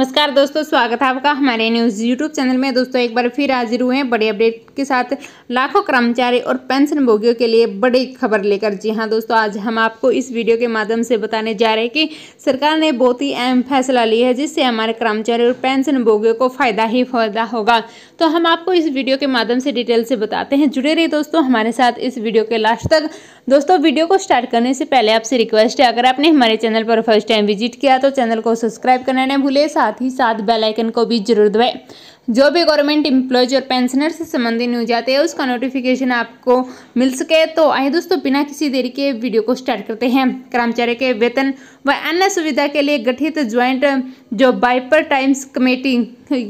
नमस्कार दोस्तों स्वागत है आपका हमारे न्यूज़ यूट्यूब चैनल में दोस्तों एक बार फिर हाजिर हुए हैं बड़े अपडेट के साथ लाखों कर्मचारी और पेंशन भोगियों के लिए बड़ी खबर लेकर जी हाँ दोस्तों आज हम आपको इस वीडियो के माध्यम से बताने जा रहे हैं कि सरकार ने बहुत ही अहम फैसला लिया है जिससे हमारे कर्मचारी और पेंशन भोगियों को फ़ायदा ही फायदा होगा तो हम आपको इस वीडियो के माध्यम से डिटेल से बताते हैं जुड़े रहे दोस्तों हमारे साथ इस वीडियो के लास्ट तक दोस्तों वीडियो को स्टार्ट करने से पहले आपसे रिक्वेस्ट है अगर आपने हमारे चैनल पर फर्स्ट टाइम विजिट किया तो चैनल को सब्सक्राइब करना नहीं भूले साथ साथ ही साथ बेल आइकन को भी जरूर दबाएं जो भी गवर्नमेंट एम्प्लॉयज और पेंशनर से संबंधित न्यूज आते हैं उसका नोटिफिकेशन आपको मिल सके तो आइए दोस्तों बिना किसी देरी के वीडियो को स्टार्ट करते हैं कर्मचारी के वेतन व अन्य सुविधा के लिए गठित ज्वाइंट जो बाइपर टाइम्स कमेटी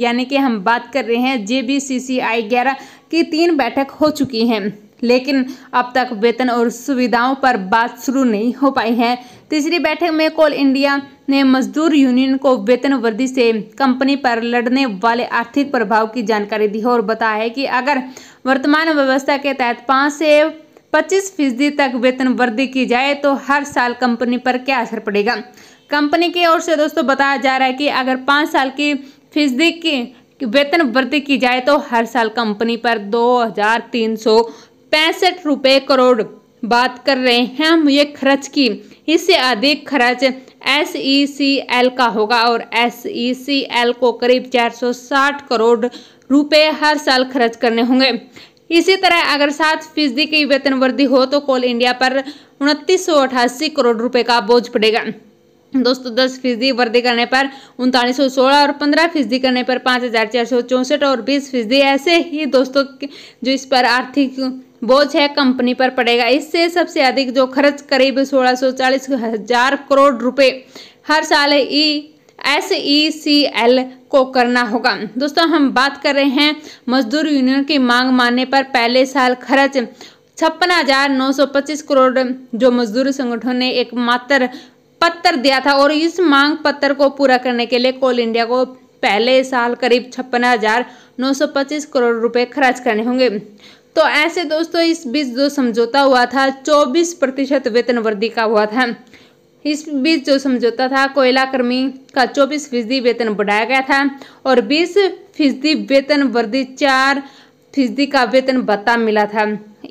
यानी कि हम बात कर रहे हैं जे बी सी सी आई ग्यारह की तीन बैठक हो चुकी हैं लेकिन अब तक वेतन और सुविधाओं पर बात शुरू नहीं हो पाई है तीसरी बैठक में कोल इंडिया ने मजदूर यूनियन को वेतन वृद्धि से कंपनी पर लड़ने वाले आर्थिक प्रभाव की जानकारी दी है और बताया है कि अगर वर्तमान व्यवस्था के तहत पाँच से पच्चीस फीसदी तक वेतन वृद्धि की जाए तो हर साल कंपनी पर क्या असर पड़ेगा कंपनी की ओर से दोस्तों बताया जा रहा है कि अगर पाँच साल की फीसदी की वेतन वृद्धि की जाए तो हर साल कंपनी पर दो हजार तीन सौ पैंसठ रुपये करोड़ बात कर रहे हैं हम ये खर्च की इससे अधिक खर्च एस ई सी एल का होगा और एस ई सी एल को करीब 460 करोड़ रुपए हर साल खर्च करने होंगे इसी तरह अगर सात फीसदी की वेतन वृद्धि हो तो कोल इंडिया पर उनतीस करोड़ रुपए का बोझ पड़ेगा दोस्तों दस फीसदी वृद्धि करने पर उनतालीस सौ सोलह और पंद्रह फीसदी करने पर पाँच हज़ार चार सौ चौंसठ और बीस फीसदी ऐसे ही दोस्तों जो इस पर आर्थिक बोझ है कंपनी पर पड़ेगा इससे सबसे अधिक जो खर्च करीब सोलह सौ चालीस हजार करोड़ रुपए हर साल E S E C L को करना होगा दोस्तों हम बात कर रहे हैं मजदूर यूनियन की मांग मानने पर पहले साल खर्च छप्पन हजार नौ सौ पच्चीस करोड़ जो मजदूर संगठन ने एक मात्र पत्र दिया था और इस मांग पत्र को पूरा करने के लिए कोल इंडिया को पहले साल करीब छप्पन हजार नौ सौ पच्चीस करोड़ रुपए खर्च करने होंगे तो ऐसे दोस्तों इस बीच जो समझौता हुआ था चौबीस प्रतिशत वेतन वृद्धि का हुआ था इस बीच जो समझौता था कोयला कर्मी का चौबीस फीसदी वेतन बढ़ाया गया था और बीस फीसदी वेतन वृद्धि चार फीसदी का वेतन भत्ता मिला था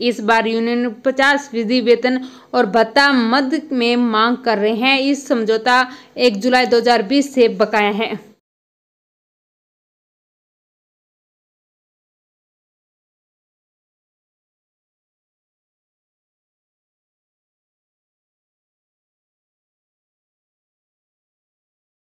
इस बार यूनियन पचास फीसदी वेतन और भत्ता मद में मांग कर रहे हैं इस समझौता एक जुलाई 2020 से बकाया है